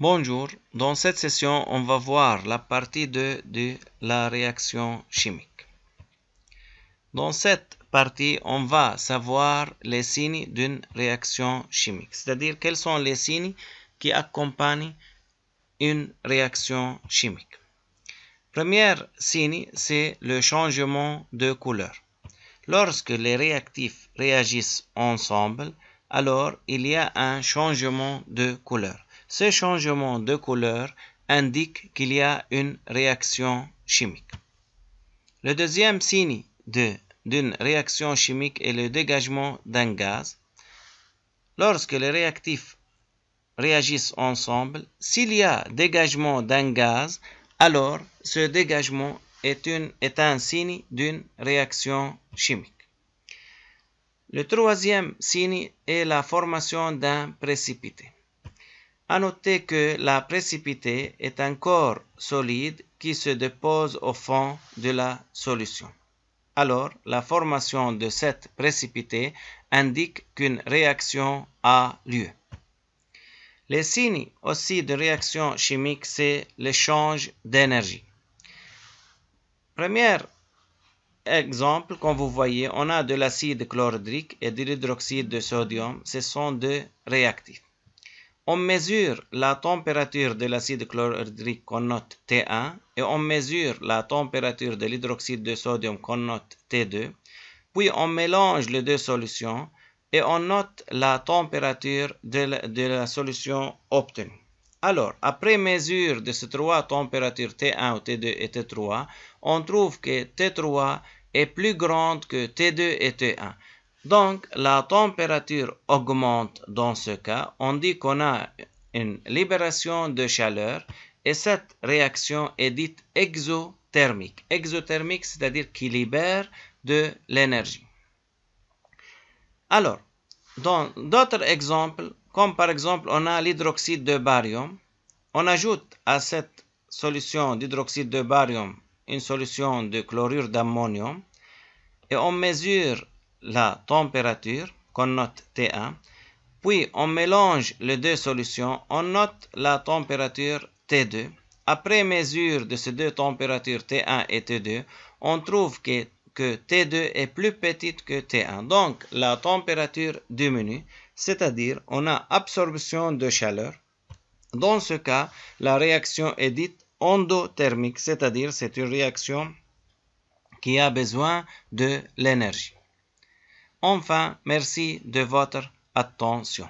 Bonjour, dans cette session, on va voir la partie 2 de la réaction chimique. Dans cette partie, on va savoir les signes d'une réaction chimique, c'est-à-dire quels sont les signes qui accompagnent une réaction chimique. Premier signe, c'est le changement de couleur. Lorsque les réactifs réagissent ensemble, alors il y a un changement de couleur. Ce changement de couleur indique qu'il y a une réaction chimique. Le deuxième signe d'une réaction chimique est le dégagement d'un gaz. Lorsque les réactifs réagissent ensemble, s'il y a dégagement d'un gaz, alors ce dégagement est, une, est un signe d'une réaction chimique. Le troisième signe est la formation d'un précipité. À noter que la précipité est un corps solide qui se dépose au fond de la solution. Alors, la formation de cette précipité indique qu'une réaction a lieu. Les signes aussi de réaction chimique, c'est l'échange d'énergie. Premier exemple, comme vous voyez, on a de l'acide chlorhydrique et de l'hydroxyde de sodium. Ce sont deux réactifs on mesure la température de l'acide chlorhydrique qu'on note T1 et on mesure la température de l'hydroxyde de sodium qu'on note T2. Puis on mélange les deux solutions et on note la température de la, de la solution obtenue. Alors, après mesure de ces trois températures T1, T2 et T3, on trouve que T3 est plus grande que T2 et T1. Donc, la température augmente dans ce cas. On dit qu'on a une libération de chaleur et cette réaction est dite exothermique. Exothermique, c'est-à-dire qui libère de l'énergie. Alors, dans d'autres exemples, comme par exemple on a l'hydroxyde de barium, on ajoute à cette solution d'hydroxyde de barium une solution de chlorure d'ammonium et on mesure la température, qu'on note T1, puis on mélange les deux solutions, on note la température T2. Après mesure de ces deux températures T1 et T2, on trouve que, T2 est plus petite que T1. Donc la température diminue, c'est-à-dire on a absorption de chaleur. Dans ce cas, la réaction est dite endothermique, c'est-à-dire c'est une réaction qui a besoin de l'énergie. Enfin, merci de votre attention.